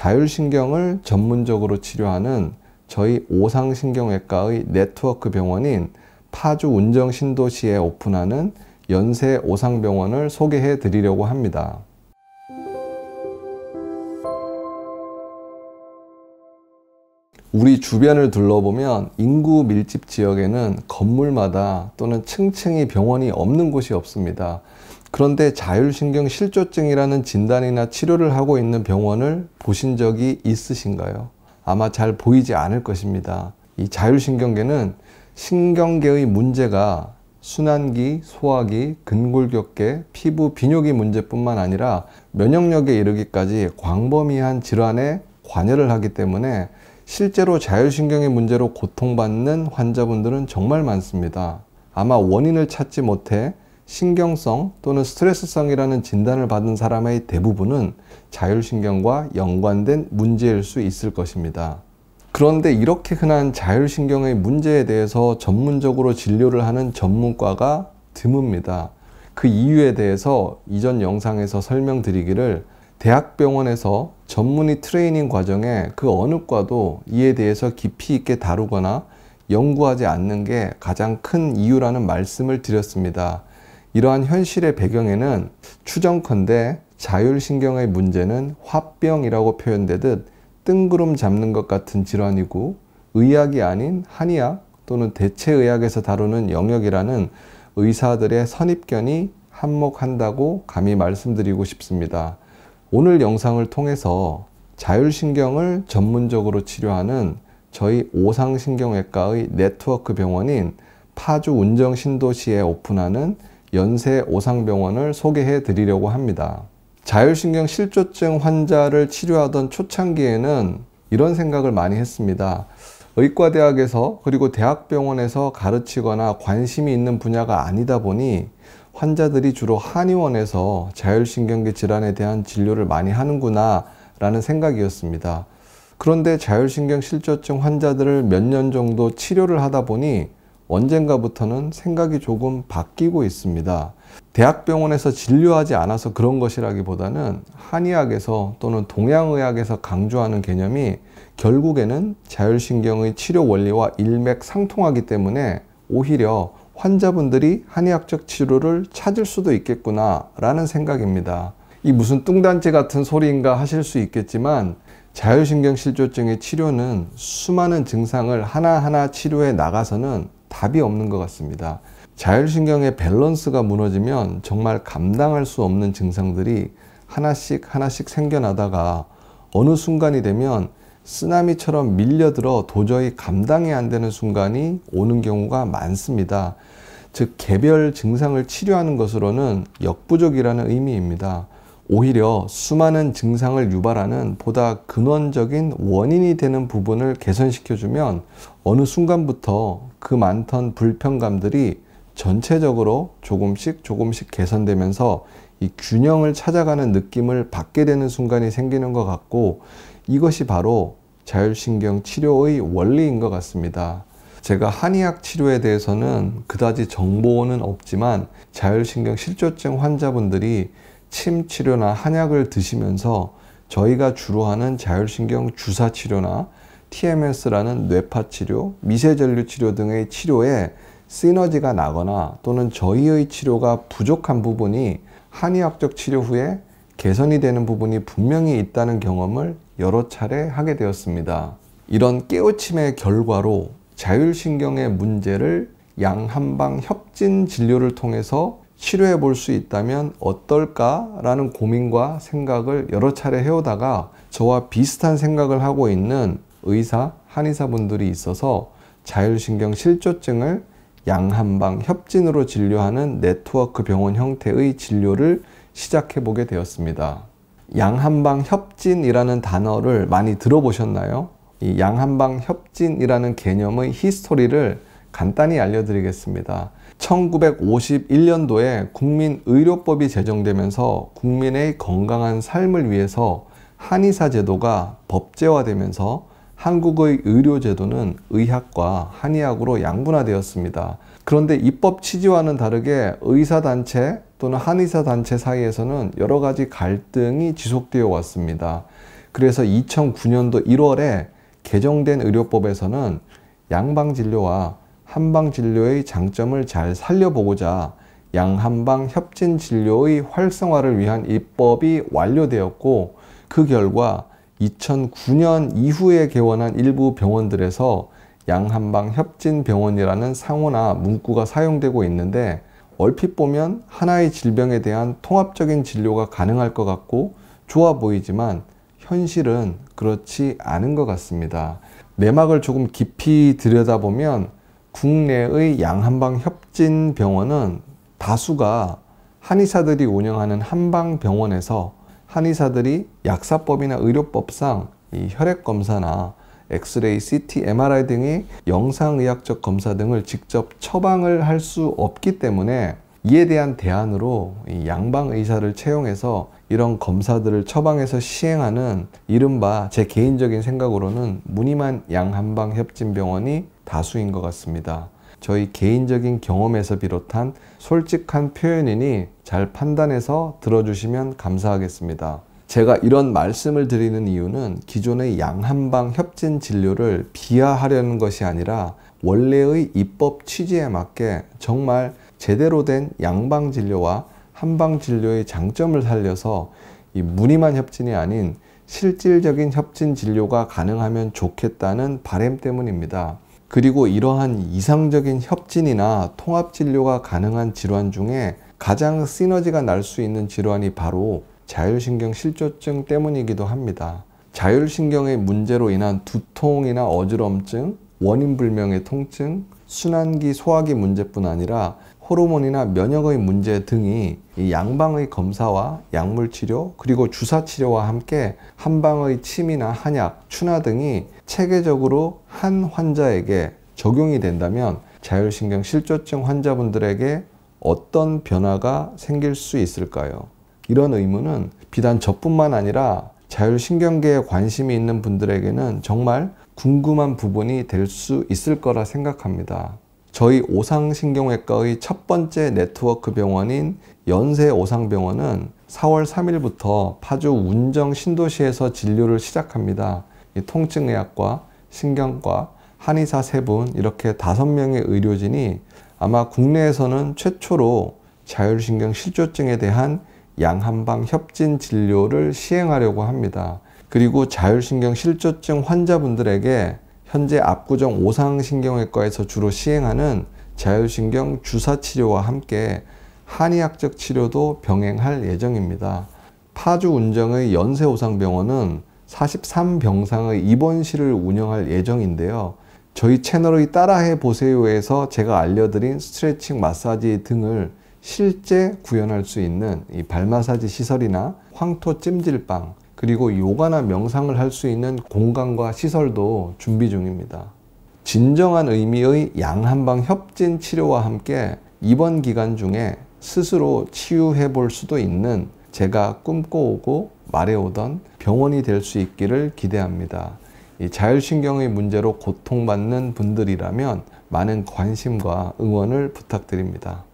자율신경을 전문적으로 치료하는 저희 오상신경외과의 네트워크 병원인 파주 운정신도시에 오픈하는 연세 오상병원을 소개해 드리려고 합니다. 우리 주변을 둘러보면 인구 밀집 지역에는 건물마다 또는 층층이 병원이 없는 곳이 없습니다. 그런데 자율신경 실조증이라는 진단이나 치료를 하고 있는 병원을 보신 적이 있으신가요? 아마 잘 보이지 않을 것입니다. 이 자율신경계는 신경계의 문제가 순환기, 소화기, 근골격계, 피부 비뇨기 문제뿐만 아니라 면역력에 이르기까지 광범위한 질환에 관여를 하기 때문에 실제로 자율신경의 문제로 고통받는 환자분들은 정말 많습니다. 아마 원인을 찾지 못해 신경성 또는 스트레스성이라는 진단을 받은 사람의 대부분은 자율신경과 연관된 문제일 수 있을 것입니다. 그런데 이렇게 흔한 자율신경의 문제에 대해서 전문적으로 진료를 하는 전문과가 드뭅니다. 그 이유에 대해서 이전 영상에서 설명드리기를 대학병원에서 전문의 트레이닝 과정에 그 어느 과도 이에 대해서 깊이 있게 다루거나 연구하지 않는 게 가장 큰 이유라는 말씀을 드렸습니다. 이러한 현실의 배경에는 추정컨대 자율신경의 문제는 화병이라고 표현되듯 뜬구름 잡는 것 같은 질환이고 의학이 아닌 한의학 또는 대체의학에서 다루는 영역이라는 의사들의 선입견이 한몫한다고 감히 말씀드리고 싶습니다. 오늘 영상을 통해서 자율신경을 전문적으로 치료하는 저희 오상신경외과의 네트워크 병원인 파주 운정신도시에 오픈하는 연세 오상병원을 소개해 드리려고 합니다. 자율신경 실조증 환자를 치료하던 초창기에는 이런 생각을 많이 했습니다. 의과대학에서 그리고 대학병원에서 가르치거나 관심이 있는 분야가 아니다 보니 환자들이 주로 한의원에서 자율신경계 질환에 대한 진료를 많이 하는구나 라는 생각이었습니다. 그런데 자율신경 실조증 환자들을 몇 년 정도 치료를 하다 보니 언젠가부터는 생각이 조금 바뀌고 있습니다. 대학병원에서 진료하지 않아서 그런 것이라기보다는 한의학에서 또는 동양의학에서 강조하는 개념이 결국에는 자율신경의 치료 원리와 일맥상통하기 때문에 오히려 환자분들이 한의학적 치료를 찾을 수도 있겠구나라는 생각입니다. 이 무슨 뚱단지 같은 소리인가 하실 수 있겠지만 자율신경실조증의 치료는 수많은 증상을 하나하나 치료해 나가서는 답이 없는 것 같습니다. 자율신경의 밸런스가 무너지면 정말 감당할 수 없는 증상들이 하나씩 하나씩 생겨나다가 어느 순간이 되면 쓰나미처럼 밀려들어 도저히 감당이 안 되는 순간이 오는 경우가 많습니다. 즉 개별 증상을 치료하는 것으로는 역부족이라는 의미입니다. 오히려 수많은 증상을 유발하는 보다 근원적인 원인이 되는 부분을 개선시켜주면 어느 순간부터 그 많던 불편감들이 전체적으로 조금씩 조금씩 개선되면서 이 균형을 찾아가는 느낌을 받게 되는 순간이 생기는 것 같고 이것이 바로 자율신경 치료의 원리인 것 같습니다. 제가 한의학 치료에 대해서는 그다지 정보는 없지만 자율신경 실조증 환자분들이 침 치료나 한약을 드시면서 저희가 주로 하는 자율신경 주사 치료나 TMS라는 뇌파 치료, 미세전류 치료 등의 치료에 시너지가 나거나 또는 저희의 치료가 부족한 부분이 한의학적 치료 후에 개선이 되는 부분이 분명히 있다는 경험을 여러 차례 하게 되었습니다. 이런 깨우침의 결과로 자율신경의 문제를 양한방 협진 진료를 통해서 치료해 볼 수 있다면 어떨까라는 고민과 생각을 여러 차례 해오다가 저와 비슷한 생각을 하고 있는 의사, 한의사분들이 있어서 자율신경 실조증을 양한방 협진으로 진료하는 네트워크 병원 형태의 진료를 시작해 보게 되었습니다. 양한방 협진이라는 단어를 많이 들어보셨나요? 이 양한방 협진이라는 개념의 히스토리를 간단히 알려드리겠습니다. 1951년도에 국민의료법이 제정되면서 국민의 건강한 삶을 위해서 한의사 제도가 법제화되면서 한국의 의료제도는 의학과 한의학으로 양분화되었습니다. 그런데 입법 취지와는 다르게 의사단체 또는 한의사단체 사이에서는 여러 가지 갈등이 지속되어 왔습니다. 그래서 2009년도 1월에 개정된 의료법에서는 양방진료와 한방 진료의 장점을 잘 살려보고자 양한방 협진 진료의 활성화를 위한 입법이 완료되었고 그 결과 2009년 이후에 개원한 일부 병원들에서 양한방 협진병원이라는 상호나 문구가 사용되고 있는데 얼핏 보면 하나의 질병에 대한 통합적인 진료가 가능할 것 같고 좋아 보이지만 현실은 그렇지 않은 것 같습니다. 내막을 조금 깊이 들여다보면 국내의 양한방 협진 병원은 다수가 한의사들이 운영하는 한방 병원에서 한의사들이 약사법이나 의료법상 이 혈액 검사나 엑스레이, CT, MRI 등의 영상의학적 검사 등을 직접 처방을 할 수 없기 때문에 이에 대한 대안으로 이 양방 의사를 채용해서 이런 검사들을 처방해서 시행하는 이른바 제 개인적인 생각으로는 무늬만 양한방 협진병원이 다수인 것 같습니다. 저희 개인적인 경험에서 비롯한 솔직한 표현이니 잘 판단해서 들어주시면 감사하겠습니다. 제가 이런 말씀을 드리는 이유는 기존의 양한방 협진 진료를 비하하려는 것이 아니라 원래의 입법 취지에 맞게 정말 제대로 된 양방 진료와 한방 진료의 장점을 살려서 이 무늬만 협진이 아닌 실질적인 협진 진료가 가능하면 좋겠다는 바램 때문입니다. 그리고 이러한 이상적인 협진이나 통합 진료가 가능한 질환 중에 가장 시너지가 날 수 있는 질환이 바로 자율신경 실조증 때문이기도 합니다. 자율신경의 문제로 인한 두통이나 어지럼증, 원인불명의 통증, 순환기 소화기 문제뿐 아니라 호르몬이나 면역의 문제 등이 양방의 검사와 약물 치료 그리고 주사 치료와 함께 한방의 침이나 한약, 추나 등이 체계적으로 한 환자에게 적용이 된다면 자율신경 실조증 환자분들에게 어떤 변화가 생길 수 있을까요? 이런 의문은 비단 저뿐만 아니라 자율신경계에 관심이 있는 분들에게는 정말 궁금한 부분이 될 수 있을 거라 생각합니다. 저희 오상신경외과의 첫 번째 네트워크 병원인 연세 오상병원은 4월 3일부터 파주 운정 신도시에서 진료를 시작합니다. 통증의학과, 신경과, 한의사 세 분 이렇게 다섯 명의 의료진이 아마 국내에서는 최초로 자율신경 실조증에 대한 양한방 협진 진료를 시행하려고 합니다. 그리고 자율신경 실조증 환자분들에게 현재 압구정 오상신경외과에서 주로 시행하는 자율신경 주사 치료와 함께 한의학적 치료도 병행할 예정입니다. 파주 운정의 연세오상병원은 43병상의 입원실을 운영할 예정인데요. 저희 채널의 따라해 보세요에서 제가 알려드린 스트레칭 마사지 등을 실제 구현할 수 있는 이 발마사지 시설이나 황토 찜질방 그리고 요가나 명상을 할 수 있는 공간과 시설도 준비 중입니다. 진정한 의미의 양한방 협진 치료와 함께 입원 기간 중에 스스로 치유해 볼 수도 있는 제가 꿈꿔오고 말해오던 병원이 될 수 있기를 기대합니다. 자율신경의 문제로 고통받는 분들이라면 많은 관심과 응원을 부탁드립니다.